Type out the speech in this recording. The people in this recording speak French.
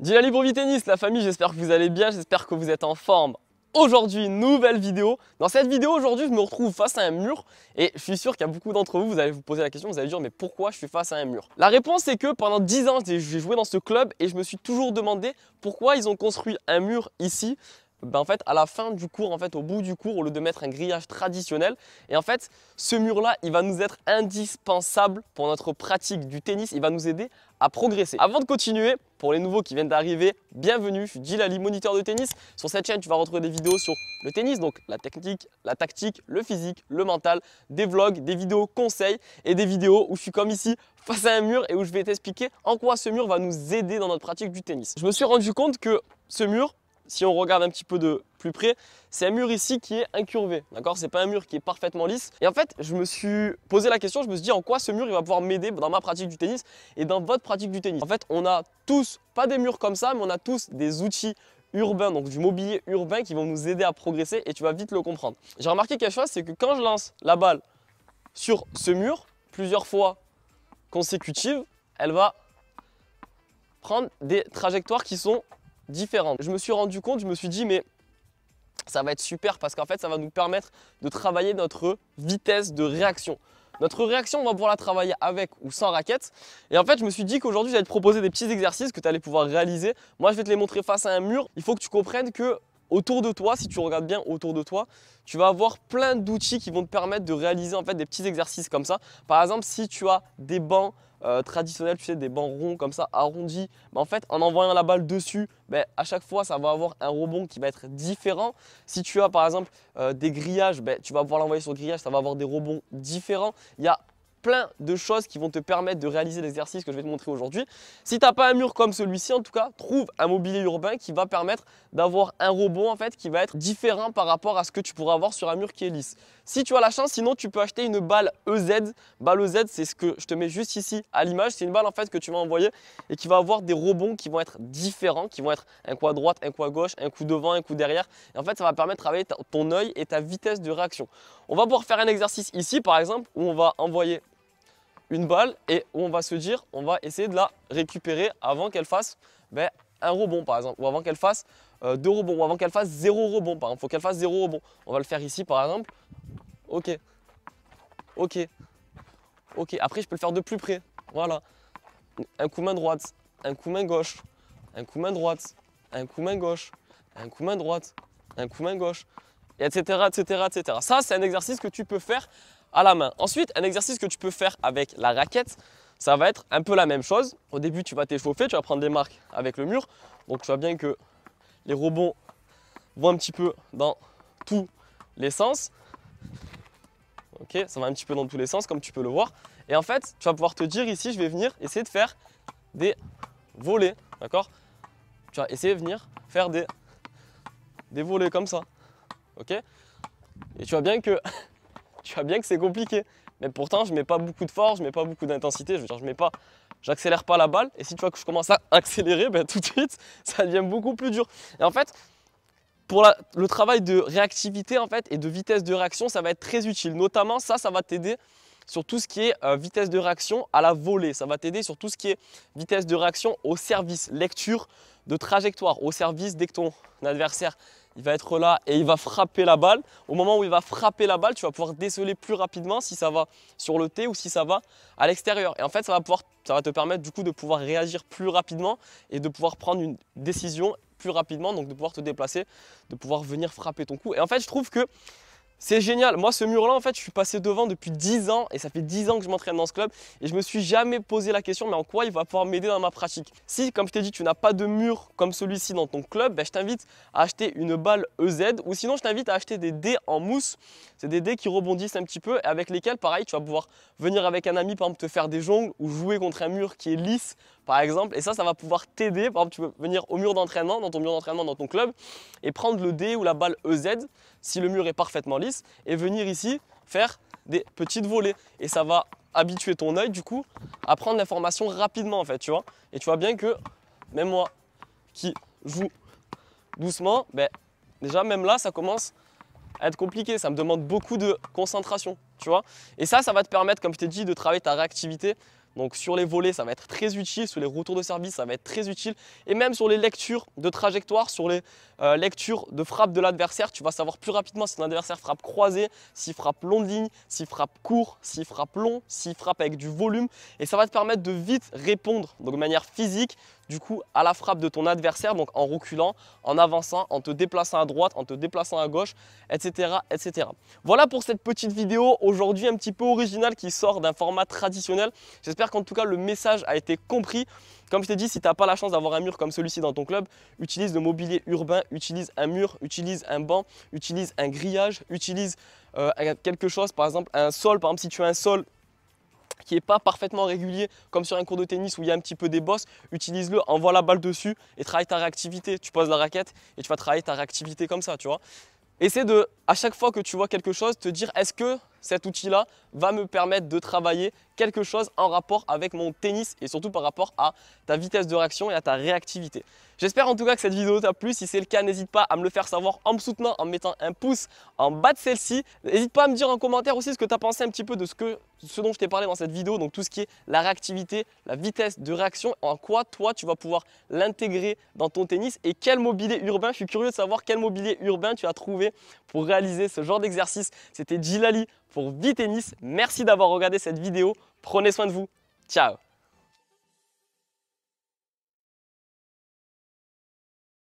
Dis la libre vie tennis, la famille, j'espère que vous allez bien, j'espère que vous êtes en forme. Aujourd'hui, nouvelle vidéo. Dans cette vidéo, aujourd'hui, je me retrouve face à un mur et je suis sûr qu'il y a beaucoup d'entre vous, vous allez vous poser la question, vous allez dire mais pourquoi je suis face à un mur La réponse c'est que pendant 10 ans, j'ai joué dans ce club et je me suis toujours demandé pourquoi ils ont construit un mur ici ben en fait, à la fin du cours, en fait, au bout du cours, au lieu de mettre un grillage traditionnel, et en fait, ce mur-là, il va nous être indispensable pour notre pratique du tennis. Il va nous aider à progresser. Avant de continuer, pour les nouveaux qui viennent d'arriver, bienvenue, je suis Djilali, moniteur de tennis. Sur cette chaîne, tu vas retrouver des vidéos sur le tennis, donc la technique, la tactique, le physique, le mental, des vlogs, des vidéos conseils et des vidéos où je suis comme ici face à un mur et où je vais t'expliquer en quoi ce mur va nous aider dans notre pratique du tennis. Je me suis rendu compte que ce mur, si on regarde un petit peu de plus près, c'est un mur ici qui est incurvé, d'accord C'est pas un mur qui est parfaitement lisse. Et en fait, je me suis posé la question, je me suis dit en quoi ce mur va pouvoir m'aider dans ma pratique du tennis et dans votre pratique du tennis. En fait, on a tous, pas des murs comme ça, mais on a tous des outils urbains donc du mobilier urbain qui vont nous aider à progresser et tu vas vite le comprendre. J'ai remarqué quelque chose, c'est que quand je lance la balle sur ce mur, plusieurs fois consécutives, elle va prendre des trajectoires qui sont je me suis rendu compte, je me suis dit, mais ça va être super parce qu'en fait, ça va nous permettre de travailler notre vitesse de réaction. Notre réaction, on va pouvoir la travailler avec ou sans raquette. Et en fait, je me suis dit qu'aujourd'hui, j'allais te proposer des petits exercices que tu allais pouvoir réaliser. Moi, je vais te les montrer face à un mur. Il faut que tu comprennes que autour de toi, si tu regardes bien autour de toi, tu vas avoir plein d'outils qui vont te permettre de réaliser en fait des petits exercices comme ça. Par exemple, si tu as des bancs euh, traditionnels, tu sais, des bancs ronds comme ça, arrondis, bah, en fait, en envoyant la balle dessus, bah, à chaque fois, ça va avoir un rebond qui va être différent. Si tu as par exemple euh, des grillages, bah, tu vas pouvoir l'envoyer sur le grillage, ça va avoir des rebonds différents. Il y a plein de choses qui vont te permettre de réaliser l'exercice que je vais te montrer aujourd'hui. Si tu n'as pas un mur comme celui-ci, en tout cas, trouve un mobilier urbain qui va permettre d'avoir un robot en fait qui va être différent par rapport à ce que tu pourras avoir sur un mur qui est lisse. Si tu as la chance, sinon tu peux acheter une balle EZ. Balle EZ, c'est ce que je te mets juste ici à l'image. C'est une balle en fait que tu vas envoyer et qui va avoir des rebonds qui vont être différents, qui vont être un coup à droite, un coup à gauche, un coup devant, un coup derrière. Et en fait, ça va permettre de travailler ton œil et ta vitesse de réaction. On va pouvoir faire un exercice ici, par exemple, où on va envoyer une balle et on va se dire, on va essayer de la récupérer avant qu'elle fasse ben, un rebond par exemple, ou avant qu'elle fasse euh, deux rebonds, ou avant qu'elle fasse zéro rebond par exemple, faut qu'elle fasse zéro rebond. On va le faire ici par exemple. Ok, ok, ok. Après je peux le faire de plus près, voilà. Un coup main droite, un coup main gauche, un coup main droite, un coup main gauche, un coup main droite, un coup main gauche, etc. etc., etc. Ça c'est un exercice que tu peux faire à la main. Ensuite, un exercice que tu peux faire avec la raquette, ça va être un peu la même chose. Au début, tu vas t'échauffer, tu vas prendre des marques avec le mur. Donc tu vois bien que les rebonds vont un petit peu dans tous les sens. Ok, ça va un petit peu dans tous les sens, comme tu peux le voir. Et en fait, tu vas pouvoir te dire ici, je vais venir essayer de faire des volets, d'accord Tu vas essayer de venir faire des, des volets comme ça, ok Et tu vois bien que Tu vois bien que c'est compliqué. Mais pourtant, je mets pas beaucoup de force, je mets pas beaucoup d'intensité. Je veux dire, je mets pas, j'accélère pas la balle. Et si tu vois que je commence à accélérer, ben, tout de suite, ça devient beaucoup plus dur. Et en fait, pour le travail de réactivité en fait et de vitesse de réaction, ça va être très utile. Notamment, ça, ça va t'aider sur tout ce qui est euh, vitesse de réaction à la volée. Ça va t'aider sur tout ce qui est vitesse de réaction au service, lecture de trajectoire, au service dès que ton adversaire il va être là et il va frapper la balle. Au moment où il va frapper la balle, tu vas pouvoir déceler plus rapidement si ça va sur le T ou si ça va à l'extérieur. Et en fait, ça va, pouvoir, ça va te permettre du coup de pouvoir réagir plus rapidement et de pouvoir prendre une décision plus rapidement, donc de pouvoir te déplacer, de pouvoir venir frapper ton coup. Et en fait, je trouve que c'est génial. Moi, ce mur-là, en fait, je suis passé devant depuis 10 ans et ça fait 10 ans que je m'entraîne dans ce club et je me suis jamais posé la question, mais en quoi il va pouvoir m'aider dans ma pratique Si, comme je t'ai dit, tu n'as pas de mur comme celui-ci dans ton club, ben, je t'invite à acheter une balle EZ ou sinon, je t'invite à acheter des dés en mousse. C'est des dés qui rebondissent un petit peu et avec lesquels, pareil, tu vas pouvoir venir avec un ami, par exemple, te faire des jongles ou jouer contre un mur qui est lisse par exemple. Et ça, ça va pouvoir t'aider. Par exemple, tu peux venir au mur d'entraînement, dans ton mur d'entraînement, dans ton club, et prendre le D ou la balle EZ, si le mur est parfaitement lisse, et venir ici faire des petites volées. Et ça va habituer ton œil, du coup, à prendre l'information rapidement, en fait, tu vois. Et tu vois bien que, même moi, qui joue doucement, ben, déjà, même là, ça commence à être compliqué. Ça me demande beaucoup de concentration, tu vois. Et ça, ça va te permettre, comme je t'ai dit, de travailler ta réactivité donc sur les volets, ça va être très utile, sur les retours de service, ça va être très utile. Et même sur les lectures de trajectoire, sur les euh, lectures de frappe de l'adversaire, tu vas savoir plus rapidement si ton adversaire frappe croisé, s'il frappe de ligne, s'il frappe court, s'il frappe long, s'il frappe avec du volume. Et ça va te permettre de vite répondre, donc de manière physique, du coup à la frappe de ton adversaire, donc en reculant, en avançant, en te déplaçant à droite, en te déplaçant à gauche, etc. etc. Voilà pour cette petite vidéo aujourd'hui un petit peu originale qui sort d'un format traditionnel. J'espère qu'en tout cas le message a été compris. Comme je t'ai dit, si tu n'as pas la chance d'avoir un mur comme celui-ci dans ton club, utilise le mobilier urbain, utilise un mur, utilise un banc, utilise un grillage, utilise euh, quelque chose, par exemple un sol. Par exemple, si tu as un sol qui n'est pas parfaitement régulier, comme sur un cours de tennis où il y a un petit peu des bosses, utilise-le, envoie la balle dessus et travaille ta réactivité. Tu poses la raquette et tu vas travailler ta réactivité comme ça, tu vois. Essaie de, à chaque fois que tu vois quelque chose, te dire est-ce que cet outil-là va me permettre de travailler quelque chose en rapport avec mon tennis et surtout par rapport à ta vitesse de réaction et à ta réactivité. J'espère en tout cas que cette vidéo t'a plu. Si c'est le cas, n'hésite pas à me le faire savoir en me soutenant, en mettant un pouce en bas de celle-ci. N'hésite pas à me dire en commentaire aussi ce que tu as pensé un petit peu de ce, que, ce dont je t'ai parlé dans cette vidéo, donc tout ce qui est la réactivité, la vitesse de réaction, en quoi toi tu vas pouvoir l'intégrer dans ton tennis et quel mobilier urbain. Je suis curieux de savoir quel mobilier urbain tu as trouvé pour réaliser ce genre d'exercice. C'était Djilali pour Vitennis. Merci d'avoir regardé cette vidéo. Prenez soin de vous. Ciao